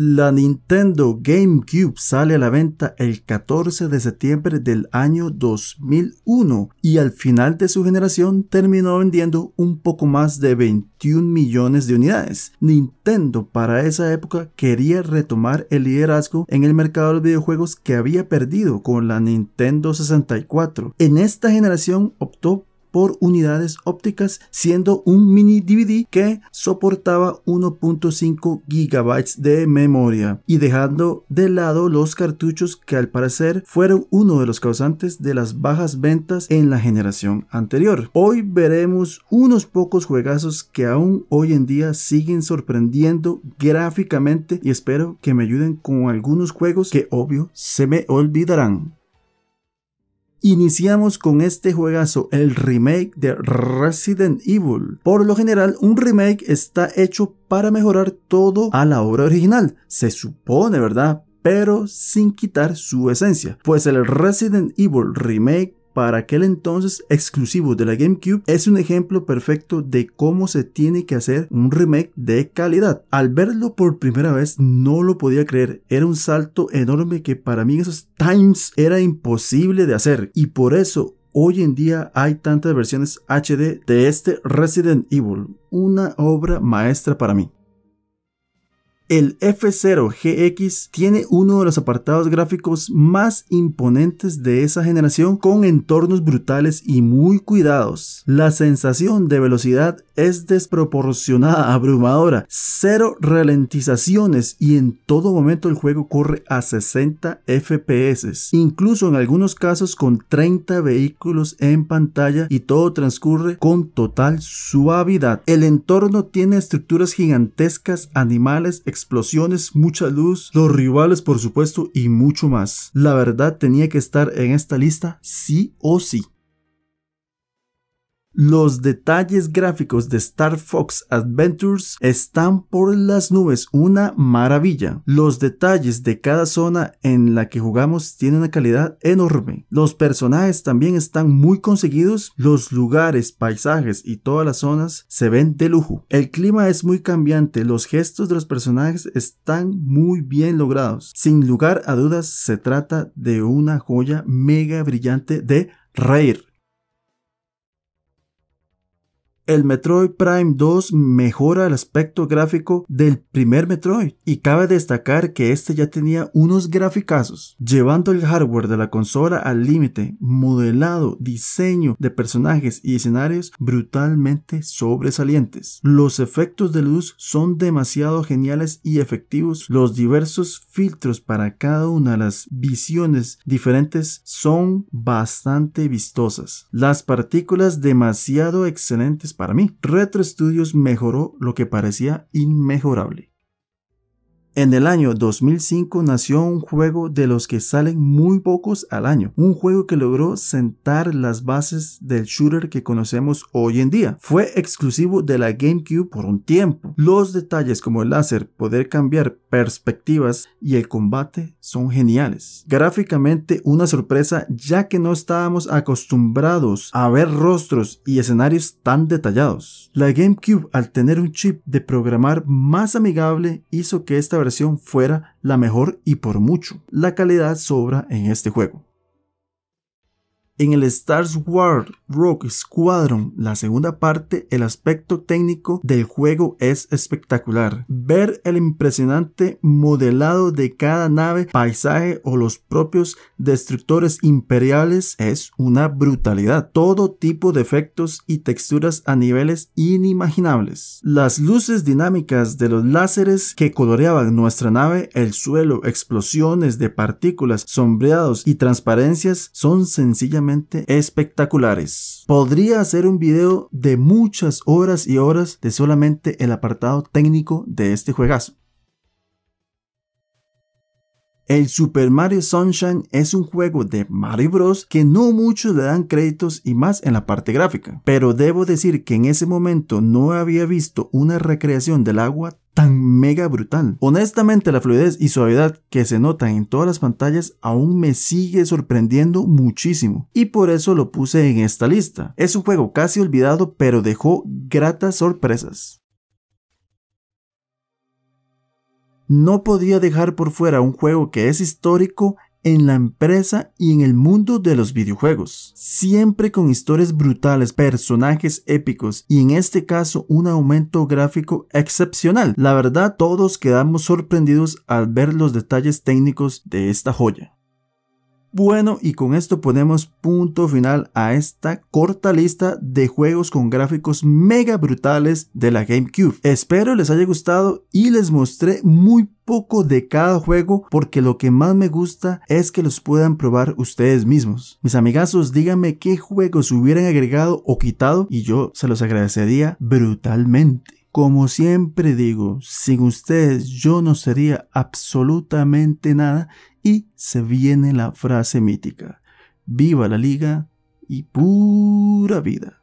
La Nintendo GameCube sale a la venta el 14 de septiembre del año 2001 y al final de su generación terminó vendiendo un poco más de 21 millones de unidades. Nintendo para esa época quería retomar el liderazgo en el mercado de videojuegos que había perdido con la Nintendo 64. En esta generación optó por unidades ópticas, siendo un mini DVD que soportaba 1.5 GB de memoria y dejando de lado los cartuchos que al parecer fueron uno de los causantes de las bajas ventas en la generación anterior. Hoy veremos unos pocos juegazos que aún hoy en día siguen sorprendiendo gráficamente y espero que me ayuden con algunos juegos que obvio se me olvidarán. Iniciamos con este juegazo, el remake de Resident Evil. Por lo general, un remake está hecho para mejorar todo a la obra original. Se supone, ¿verdad? pero sin quitar su esencia, pues el Resident Evil Remake para aquel entonces exclusivo de la GameCube, es un ejemplo perfecto de cómo se tiene que hacer un remake de calidad. Al verlo por primera vez no lo podía creer, era un salto enorme que para mí en esos times era imposible de hacer y por eso Hoy en día hay tantas versiones HD de este Resident Evil, una obra maestra para mí. El F0GX tiene uno de los apartados gráficos más imponentes de esa generación con entornos brutales y muy cuidados. La sensación de velocidad es desproporcionada, abrumadora, cero ralentizaciones y en todo momento el juego corre a 60 FPS, incluso en algunos casos con 30 vehículos en pantalla y todo transcurre con total suavidad. El entorno tiene estructuras gigantescas, animales, explosiones, mucha luz, los rivales por supuesto y mucho más. La verdad tenía que estar en esta lista sí o sí. Los detalles gráficos de Star Fox Adventures están por las nubes, una maravilla. Los detalles de cada zona en la que jugamos tienen una calidad enorme. Los personajes también están muy conseguidos, los lugares, paisajes y todas las zonas se ven de lujo. El clima es muy cambiante, los gestos de los personajes están muy bien logrados. Sin lugar a dudas, se trata de una joya mega brillante de reír. El Metroid Prime 2 mejora el aspecto gráfico del primer Metroid y cabe destacar que este ya tenía unos graficazos, llevando el hardware de la consola al límite, modelado, diseño de personajes y escenarios brutalmente sobresalientes. Los efectos de luz son demasiado geniales y efectivos, los diversos filtros para cada una de las visiones diferentes son bastante vistosas, las partículas demasiado excelentes para mí. Retro Studios mejoró lo que parecía inmejorable. En el año 2005 nació un juego de los que salen muy pocos al año, un juego que logró sentar las bases del shooter que conocemos hoy en día. Fue exclusivo de la GameCube por un tiempo. Los detalles como el láser, poder cambiar perspectivas y el combate son geniales. Gráficamente una sorpresa ya que no estábamos acostumbrados a ver rostros y escenarios tan detallados. La GameCube al tener un chip de programar más amigable hizo que esta versión fuera la mejor y por mucho. La calidad sobra en este juego. En el Star Wars Rogue Squadron, la segunda parte, el aspecto técnico del juego es espectacular. Ver el impresionante modelado de cada nave, paisaje o los propios destructores imperiales es una brutalidad. Todo tipo de efectos y texturas a niveles inimaginables. Las luces dinámicas de los láseres que coloreaban nuestra nave, el suelo, explosiones de partículas, sombreados y transparencias son sencillamente espectaculares. Podría hacer un video de muchas horas y horas de solamente el apartado técnico de este juegazo. El Super Mario Sunshine es un juego de Mario Bros que no muchos le dan créditos y más en la parte gráfica, pero debo decir que en ese momento no había visto una recreación del agua tan mega brutal. Honestamente la fluidez y suavidad que se notan en todas las pantallas aún me sigue sorprendiendo muchísimo y por eso lo puse en esta lista. Es un juego casi olvidado pero dejó gratas sorpresas. no podía dejar por fuera un juego que es histórico en la empresa y en el mundo de los videojuegos. Siempre con historias brutales, personajes épicos y en este caso un aumento gráfico excepcional. La verdad todos quedamos sorprendidos al ver los detalles técnicos de esta joya. Bueno, y con esto ponemos punto final a esta corta lista de juegos con gráficos mega brutales de la GameCube. Espero les haya gustado y les mostré muy poco de cada juego porque lo que más me gusta es que los puedan probar ustedes mismos. Mis amigazos, díganme qué juegos hubieran agregado o quitado y yo se los agradecería brutalmente. Como siempre digo, sin ustedes yo no sería absolutamente nada se viene la frase mítica. Viva la liga y pura vida.